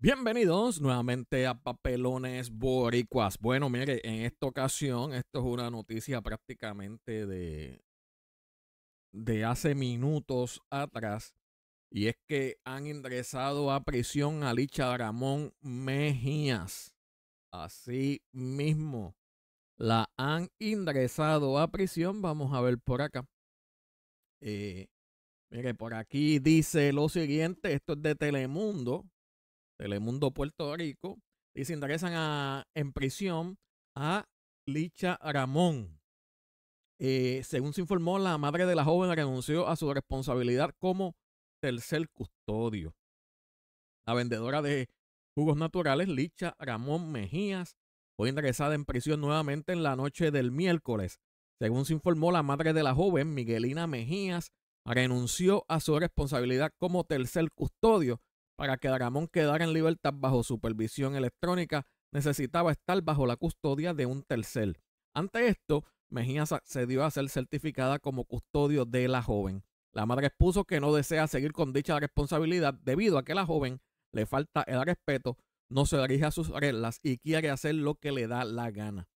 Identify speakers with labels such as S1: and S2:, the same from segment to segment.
S1: Bienvenidos nuevamente a Papelones Boricuas. Bueno, mire, en esta ocasión, esto es una noticia prácticamente de, de hace minutos atrás. Y es que han ingresado a prisión a Licha Ramón Mejías. Así mismo. La han ingresado a prisión. Vamos a ver por acá. Eh, mire, por aquí dice lo siguiente. Esto es de Telemundo. Telemundo Puerto Rico, y se ingresan en prisión a Licha Ramón. Eh, según se informó, la madre de la joven renunció a su responsabilidad como tercer custodio. La vendedora de jugos naturales, Licha Ramón Mejías, fue ingresada en prisión nuevamente en la noche del miércoles. Según se informó, la madre de la joven, Miguelina Mejías, renunció a su responsabilidad como tercer custodio para que Dragón quedara en libertad bajo supervisión electrónica, necesitaba estar bajo la custodia de un tercer. Ante esto, Mejía accedió a ser certificada como custodio de la joven. La madre expuso que no desea seguir con dicha responsabilidad debido a que la joven le falta el respeto, no se dirige a sus reglas y quiere hacer lo que le da la gana.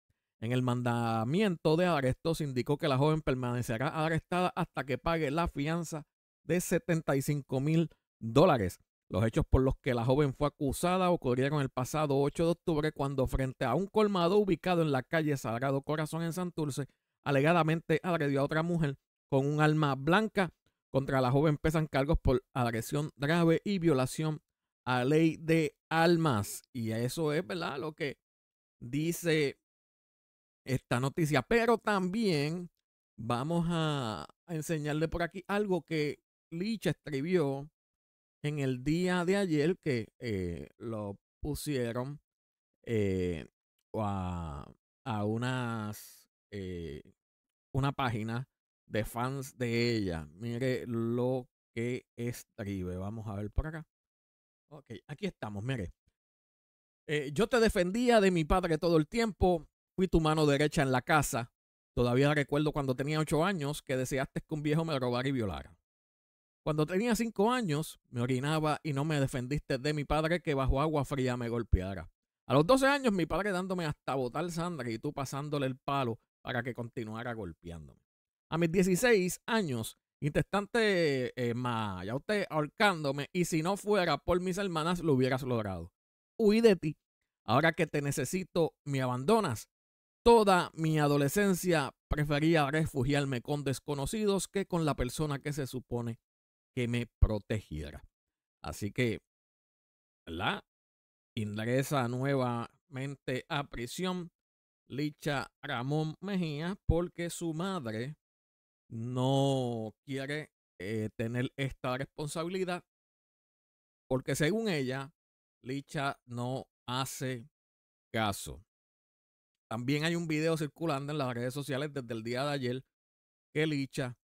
S1: En el mandamiento de arresto se indicó que la joven permanecerá arrestada hasta que pague la fianza de 75 mil dólares. Los hechos por los que la joven fue acusada ocurrieron el pasado 8 de octubre cuando frente a un colmado ubicado en la calle Sagrado Corazón en Santurce, alegadamente agredió a otra mujer con un alma blanca. Contra la joven pesan cargos por agresión grave y violación a ley de almas Y eso es, ¿verdad? Lo que dice esta noticia. Pero también vamos a enseñarle por aquí algo que Lich escribió en el día de ayer que eh, lo pusieron eh, a, unas eh, una página de fans de ella. Mire lo que escribe. Vamos a ver por acá. Ok, aquí estamos, mire. yo te defendía de mi padre todo el tiempo. Fui tu mano derecha en la casa. Todavía recuerdo cuando tenía ocho años que deseaste que un viejo me robara y violara. Cuando tenía cinco años, me orinaba y no me defendiste de mi padre que bajo agua fría me golpeara. A los 12 años, mi padre dándome hasta botar sangre y tú pasándole el palo para que continuara golpeándome. A mis 16 años, intestante eh, ya ahorcándome y si no fuera por mis hermanas lo hubieras logrado. Huí de ti. Ahora que te necesito, me abandonas. Toda mi adolescencia prefería refugiarme con desconocidos que con la persona que se supone que me protegiera. Así que, la ingresa nuevamente a prisión Licha Ramón Mejía porque su madre no quiere eh, tener esta responsabilidad porque según ella, Licha no hace caso. También hay un video circulando en las redes sociales desde el día de ayer que Licha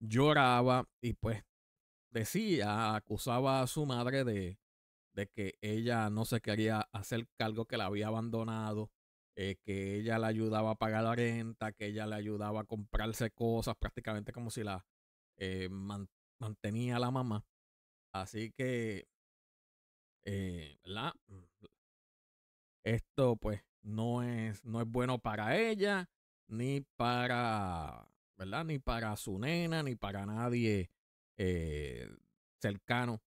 S1: lloraba y pues decía, acusaba a su madre de, de que ella no se quería hacer cargo, que la había abandonado, eh, que ella le ayudaba a pagar la renta, que ella le ayudaba a comprarse cosas, prácticamente como si la eh, mantenía la mamá. Así que, eh, esto pues no es, no es bueno para ella, ni para, ¿verdad? Ni para su nena, ni para nadie eh, cercano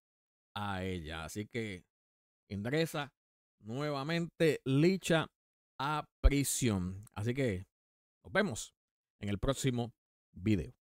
S1: a ella. Así que ingresa nuevamente Licha a prisión. Así que nos vemos en el próximo video.